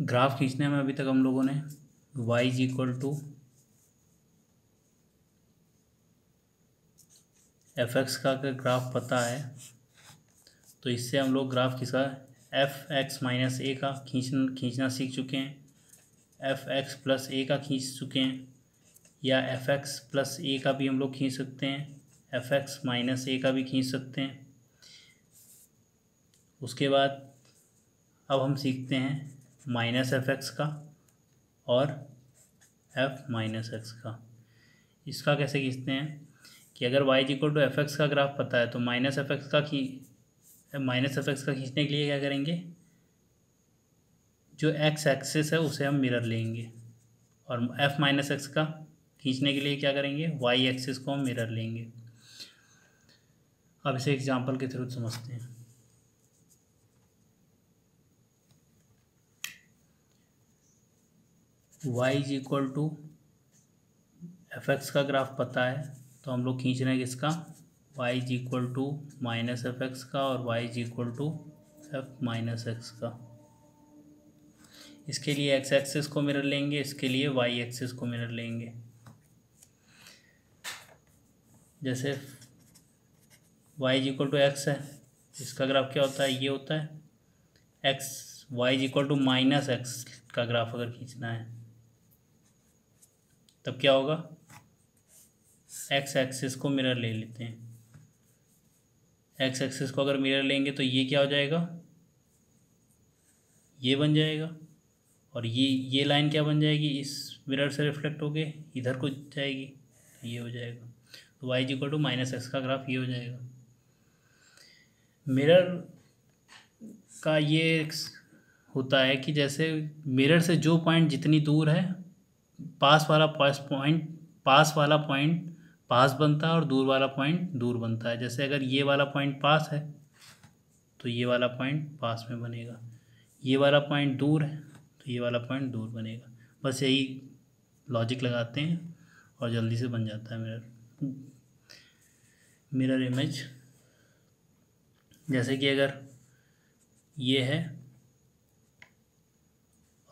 graph खींचने में अभी तक हम लोगों ने y is equal to f x का अगर ग्राफ पता है तो इससे हम लोग ग्राफ किसका एफ एक्स माइनस ए का खींच खींचना सीख चुके हैं एफ एक्स प्लस ए का खींच चुके हैं या एफ एक्स प्लस ए का भी हम लोग खींच सकते हैं एफ एक्स माइनस ए का भी खींच सकते हैं उसके बाद अब हम सीखते हैं माइनस एफ एक्स का और एफ माइनस एक्स का इसका कैसे खींचते हैं कि अगर y g equal to f x का ग्राफ पता है तो माइनस एफ एक्स का खी माइनस एफ एक्स का खींचने के लिए क्या करेंगे जो एक्स एक्सेस है उसे हम मिरर लेंगे और एफ माइनस एक्स का खींचने के लिए क्या करेंगे वाई एक्सेस को हम मिरर लेंगे अब इसे एग्जाम्पल के थ्रू समझते हैं y is equal to f x का ग्राफ पता है तो हम लोग खींच रहे हैं किसका y is equal to minus f x का और y is equal to f minus x का इसके लिए एक्स एक्सिस को मिरर लेंगे इसके लिए वाई एक्सिस को मिरर लेंगे जैसे y is equal to x है इसका ग्राफ क्या होता है ये होता है x y is equal to minus x का ग्राफ अगर खींचना है तब क्या होगा एक्स एक्सिस को मिरर ले लेते हैं एक्स एक्सिस को अगर मिरर लेंगे तो ये क्या हो जाएगा ये बन जाएगा और ये ये लाइन क्या बन जाएगी इस मिरर से रिफ्लेक्ट होके इधर को जाएगी तो ये हो जाएगा तो y g to minus x का ग्राफ ये हो जाएगा मिरर का ये होता है कि जैसे मिरर से जो पॉइंट जितनी दूर है पास वाला पास पॉइंट पास वाला पॉइंट पास बनता है और दूर वाला पॉइंट दूर बनता है जैसे अगर ये वाला पॉइंट पास है तो ये वाला पॉइंट पास में बनेगा ये वाला पॉइंट दूर है तो ये वाला पॉइंट दूर बनेगा बस यही लॉजिक लगाते हैं और जल्दी से बन जाता है मिरर मिरर इमेज जैसे कि अगर ये है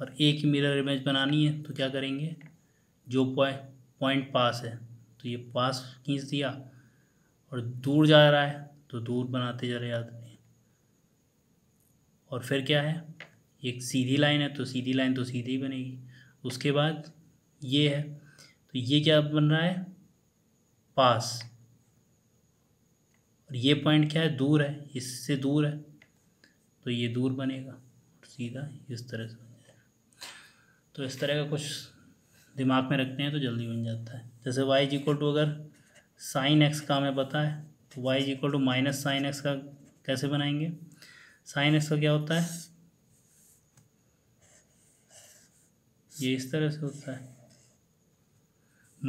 और एक ही मिरर इमेज बनानी है तो क्या करेंगे जो पॉइंट पास है तो ये पास खींच दिया और दूर जा रहा है तो दूर बनाते जा रहे आदमी और फिर क्या है एक सीधी लाइन है तो सीधी लाइन तो सीधी ही बनेगी उसके बाद ये है तो ये क्या बन रहा है पास और ये पॉइंट क्या है दूर है इससे दूर है तो ये दूर बनेगा सीधा इस तरह से तो इस तरह का कुछ दिमाग में रखते हैं तो जल्दी बन जाता है जैसे वाई इज टू अगर साइन एक्स का हमें पता है तो y is to minus sine x का कैसे बनाएंगे साइन एक्स का क्या होता है ये इस तरह से होता है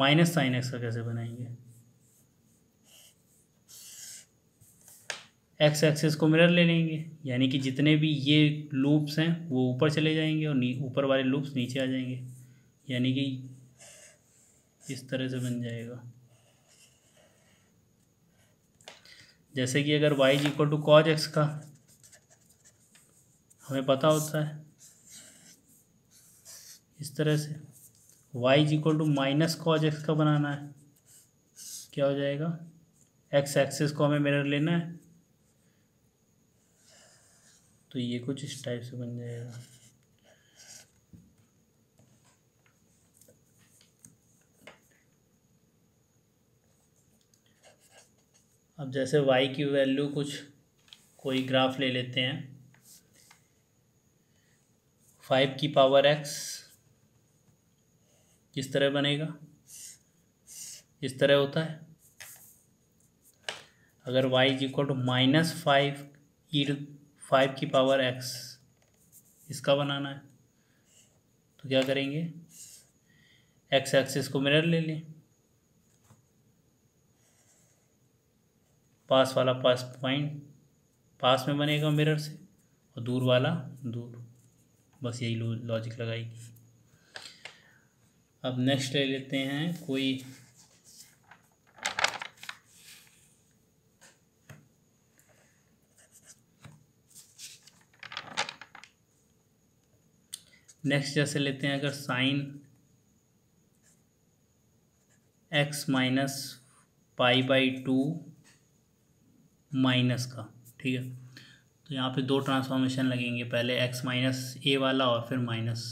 माइनस साइन एक्स का कैसे बनाएंगे एक्स एक्सेस को मिरर ले लेंगे यानी कि जितने भी ये लूप्स हैं वो ऊपर चले जाएंगे और ऊपर वाले लूप्स नीचे आ जाएंगे यानी कि इस तरह से बन जाएगा जैसे कि अगर y is equal to cos x का हमें पता होता है इस तरह से y is equal to minus cos x का बनाना है क्या हो जाएगा एक्स एक्सेस को हमें मिरर लेना है तो ये कुछ इस टाइप से बन जाएगा अब जैसे y की वैल्यू कुछ कोई ग्राफ ले लेते हैं फाइव की पावर x किस तरह बनेगा इस तरह होता है अगर y is equal to minus five e five की पावर एक्स इसका बनाना है तो क्या करेंगे एक्स एक्सिस को मिरर ले लें पास वाला पास पॉइंट पास में बनेगा मिरर से और दूर वाला दूर बस यही लॉजिक लगाएगी अब नेक्स्ट ले लेते हैं कोई नेक्स्ट जैसे लेते हैं अगर sine x minus pi by two minus का ठीक है तो यहाँ पे दो ट्रांसफॉर्मेशन लगेंगे पहले एक्स माइनस ए वाला और फिर माइनस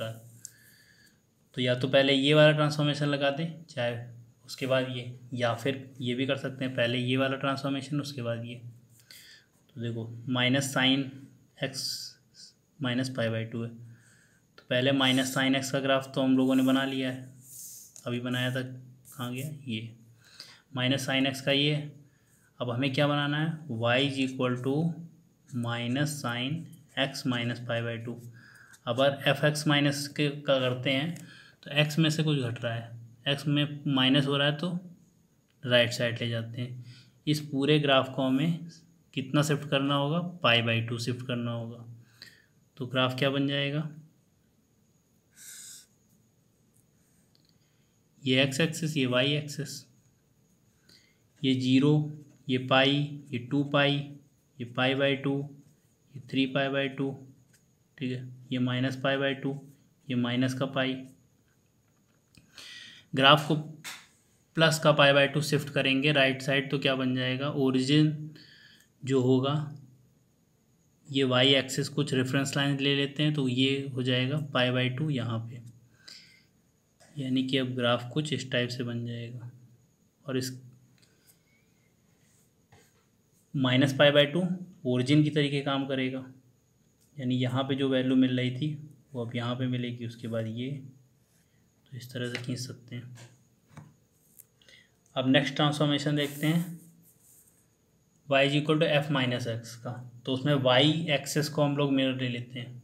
का तो या तो पहले ये वाला ट्रांसफॉर्मेशन लगा दें चाहे उसके बाद ये या फिर ये भी कर सकते हैं पहले ये वाला ट्रांसफॉर्मेशन उसके बाद ये तो देखो minus sine x minus pi by two है पहले माइनस साइन एक्स का ग्राफ तो हम लोगों ने बना लिया है अभी बनाया था कहाँ गया ये माइनस साइन एक्स का ये अब हमें क्या बनाना है y is equal to minus sine x minus five by two अगर एफ एक्स माइनस के का करते हैं तो एक्स में से कुछ घट रहा है एक्स में माइनस हो रहा है तो राइट साइड ले जाते हैं इस पूरे ग्राफ को हमें कितना शिफ्ट करना होगा पाई बाई टू शिफ्ट करना होगा तो ग्राफ क्या बन जाएगा ये एक्स एक्सेस ये वाई एक्सेस ये जीरो ये पाई ये टू पाई ये पाई बाई टू ये थ्री पाई बाई टू ठीक है ये माइनस पाई बाई टू ये माइनस का पाई ग्राफ को प्लस का पाई बाई टू शिफ्ट करेंगे राइट साइड तो क्या बन जाएगा ओरिजिन जो होगा ये वाई एक्सेस कुछ रेफरेंस लाइन ले लेते हैं तो ये हो जाएगा पाई बाई टू यहाँ पे यानी कि अब ग्राफ कुछ इस टाइप से बन जाएगा और इस minus pi by two origin की तरीके काम करेगा यानी यहाँ पे जो वैल्यू मिल रही थी वो अब यहाँ पे मिलेगी उसके बाद ये तो इस तरह से खींच सकते हैं अब नेक्स्ट ट्रांसफॉर्मेशन देखते हैं y is equal to f minus x का तो उसमें वाई एक्सेस को हम लोग मिरर ले लेते हैं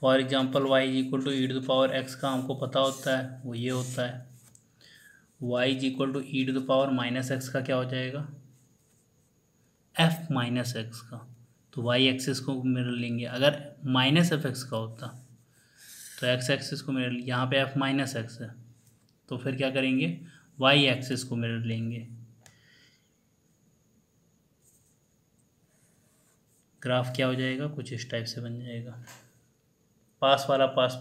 for example y is equal to e to the power x का हमको पता होता है वो ये होता है y is equal to e to the power minus x का क्या हो जाएगा एफ माइनस एक्स का तो वाई एक्सिस को मिरर लेंगे अगर माइनस एफ एक्स का होता तो एक्स एक्सिस को मिरर यहाँ पे एफ माइनस एक्स है तो फिर क्या करेंगे वाई एक्सिस को मिरर लेंगे ग्राफ क्या हो जाएगा कुछ इस टाइप से बन जाएगा पास वाला पास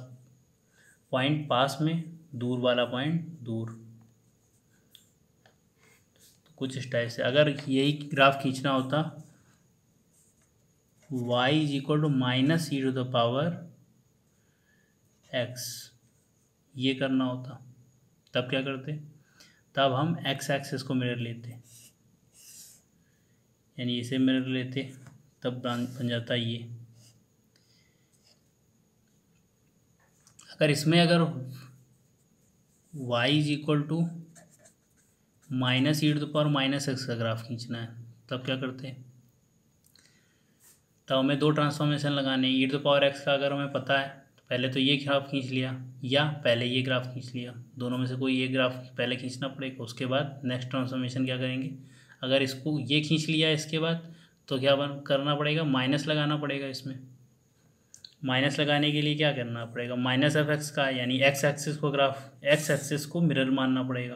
पॉइंट पास में दूर वाला पॉइंट दूर तो कुछ इस टाइप से अगर यही ग्राफ खींचना होता y is equal to minus e to the power x ये करना होता तब क्या करते तब हम x एक्सेस को मिरर लेते यानी इसे मिरर लेते तब बन जाता ये अगर इसमें अगर y is equal to minus e to power minus x का ग्राफ खींचना है तब क्या करते हैं तब हमें दो ट्रांसफॉर्मेशन लगाने e to the power x का अगर हमें पता है तो पहले तो ये ग्राफ खींच लिया या पहले ये ग्राफ खींच लिया दोनों में से कोई ये ग्राफ पहले खींचना पड़ेगा उसके बाद नेक्स्ट ट्रांसफॉर्मेशन क्या करेंगे अगर इसको ये खींच लिया इसके बाद तो क्या करना पड़ेगा माइनस लगाना पड़ेगा इसमें माइनस लगाने के लिए क्या करना पड़ेगा माइनस एफ एक्स का यानी एक्स एक्सिस को ग्राफ एक्स एक्सिस को मिरर मानना पड़ेगा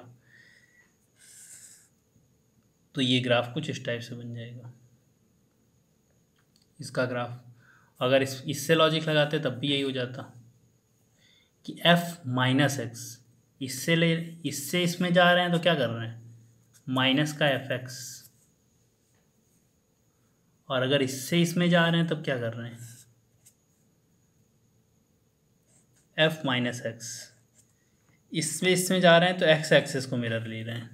तो ये ग्राफ कुछ इस टाइप से बन जाएगा इसका ग्राफ अगर इस इससे लॉजिक लगाते तब भी यही हो जाता कि एफ माइनस एक्स इससे ले इससे इसमें जा रहे हैं तो क्या कर रहे हैं माइनस का एफ एक्स और अगर इससे इसमें जा रहे हैं तब क्या कर रहे हैं एफ माइनस एक्स इसमें इसमें जा रहे हैं तो एक्स एक्सेस को मिरर ले रहे हैं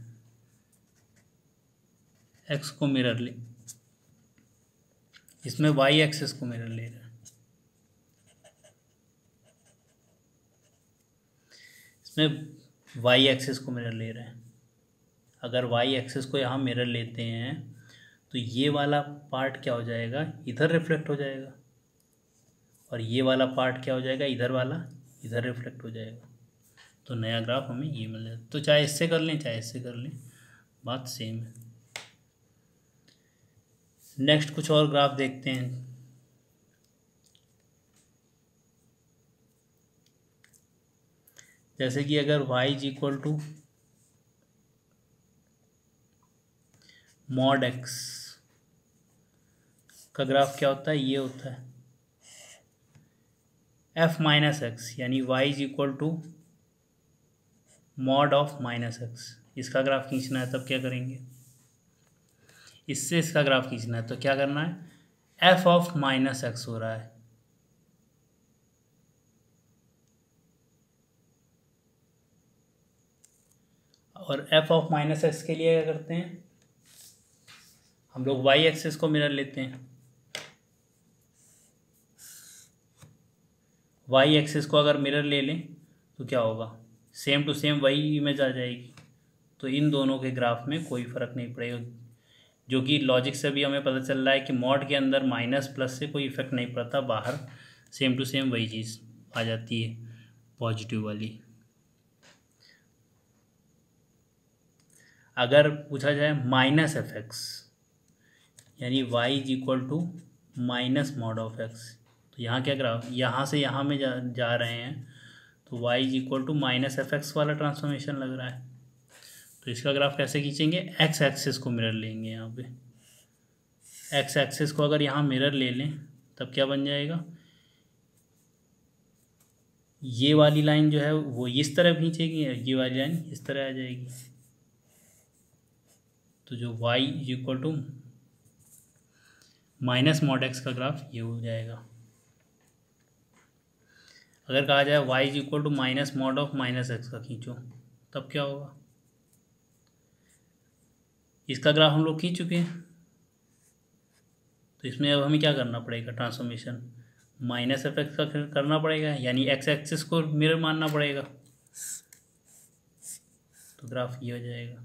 एक्स को मिरर ले इसमें वाई एक्सेस को मिरर ले रहे हैं इसमें वाई एक्सेस को मिरर ले रहे हैं अगर वाई एक्सेस को यहाँ मिरर लेते हैं तो ये वाला पार्ट क्या हो जाएगा इधर रिफ्लेक्ट हो जाएगा और ये वाला पार्ट क्या हो जाएगा इधर वाला इधर रिफ्लेक्ट हो जाएगा तो नया ग्राफ हमें ये मिल जाएगा तो चाहे इससे कर लें चाहे इससे कर लें बात सेम है नेक्स्ट कुछ और ग्राफ देखते हैं जैसे कि अगर y is equal to mod x का ग्राफ क्या होता है ये होता है एफ माइनस एक्स यानी y is equal to mod of minus x इसका ग्राफ खींचना है तब क्या करेंगे इससे इसका ग्राफ खींचना है तो क्या करना है एफ ऑफ माइनस एक्स हो रहा है और एफ ऑफ माइनस एक्स के लिए क्या करते हैं हम लोग वाई एक्सेस को मिरर लेते हैं वाई एक्सेस को अगर मिरर ले लें तो क्या होगा सेम टू सेम वही इमेज आ जाएगी तो इन दोनों के ग्राफ में कोई फ़र्क नहीं पड़ेगा जो कि लॉजिक से भी हमें पता चल रहा है कि मॉड के अंदर माइनस प्लस से कोई इफेक्ट नहीं पड़ता बाहर सेम टू सेम वही चीज़ आ जाती है पॉजिटिव वाली अगर पूछा जाए माइनस एफ एक्स यानी y is equal to minus mod of x यहाँ क्या करा यहाँ से यहाँ में जा, जा रहे हैं तो y is equal to minus f x वाला ट्रांसफॉर्मेशन लग रहा है तो इसका ग्राफ कैसे खींचेंगे एक्स एक्सिस को मिरर लेंगे यहाँ पे एक्स एक्सिस को अगर यहाँ मिरर ले लें तब क्या बन जाएगा ये वाली लाइन जो है वो इस तरह खींचेगी और ये वाली लाइन इस तरह आ जाएगी तो जो y is equal to minus mod x का ग्राफ ये हो जाएगा अगर कहा जाए y is equal to minus mod of minus x का खींचो तब क्या होगा इसका ग्राफ हम लोग खींच चुके हैं तो इसमें अब हमें क्या करना पड़ेगा ट्रांसफॉर्मेशन माइनस एफ एक्स का करना पड़ेगा यानी एक्स एक्सिस को मिरर मानना पड़ेगा तो ग्राफ ये हो जाएगा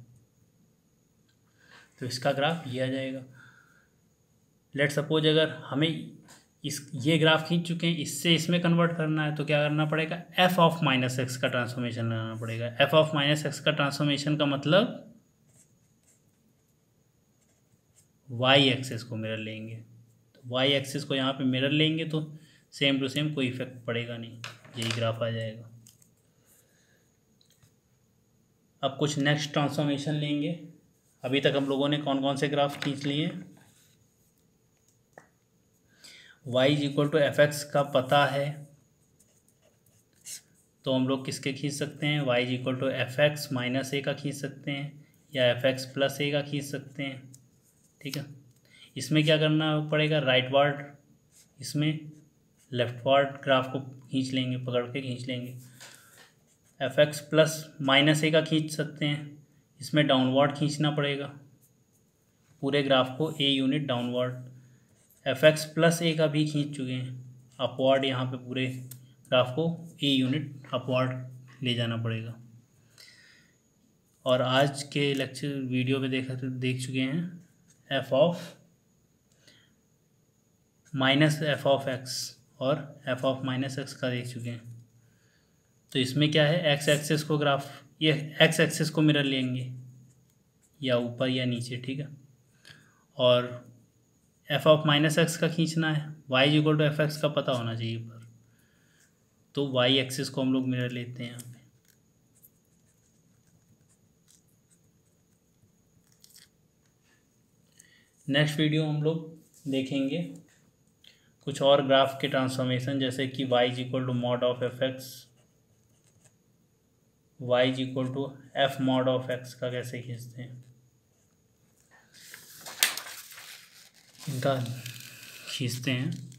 तो इसका ग्राफ ये आ जाएगा लेट सपोज अगर हमें इस ये ग्राफ खींच चुके हैं इससे इसमें कन्वर्ट करना है तो क्या करना पड़ेगा एफ ऑफ माइनस एक्स का ट्रांसफॉर्मेशन लगाना पड़ेगा एफ ऑफ माइनस एक्स का ट्रांसफॉर्मेशन का मतलब वाई एक्सेस को मिरर लेंगे तो वाई एक्सेस को यहाँ पे मिरर लेंगे तो सेम टू सेम कोई इफेक्ट पड़ेगा नहीं यही ग्राफ आ जाएगा अब कुछ नेक्स्ट ट्रांसफॉर्मेशन लेंगे अभी तक हम लोगों ने कौन कौन से ग्राफ खींच लिए y is equal to f x का पता है तो हम लोग किसके खींच सकते हैं y is equal to f x minus a का खींच सकते हैं या एफ एक्स प्लस ए का खींच सकते हैं ठीक है इसमें क्या करना पड़ेगा राइट वार्ड इसमें लेफ्ट वार्ड ग्राफ को खींच लेंगे पकड़ के खींच लेंगे f x plus minus a का खींच सकते हैं इसमें डाउनवर्ड खींचना पड़ेगा पूरे ग्राफ को a unit downward f x plus a का भी खींच चुके हैं अपवर्ड यहाँ पे पूरे ग्राफ को ए यूनिट अपवार्ड ले जाना पड़ेगा और आज के लेक्चर वीडियो में देख देख चुके हैं f of minus f of x और एफ ऑफ माइनस एक्स का देख चुके हैं तो इसमें क्या है एक्स एक्सेस को ग्राफ ये एक्स एक्सेस को मिरर लेंगे या ऊपर या नीचे ठीक है और एफ ऑफ माइनस एक्स का खींचना है y is equal to f x का पता होना चाहिए पर तो वाई एक्सिस को हम लोग मिरर लेते हैं यहाँ पे नेक्स्ट वीडियो हम लोग देखेंगे कुछ और ग्राफ के ट्रांसफॉर्मेशन जैसे कि y is equal to mod of f x y is equal to f mod of x का कैसे खींचते हैं उनका खींचते हैं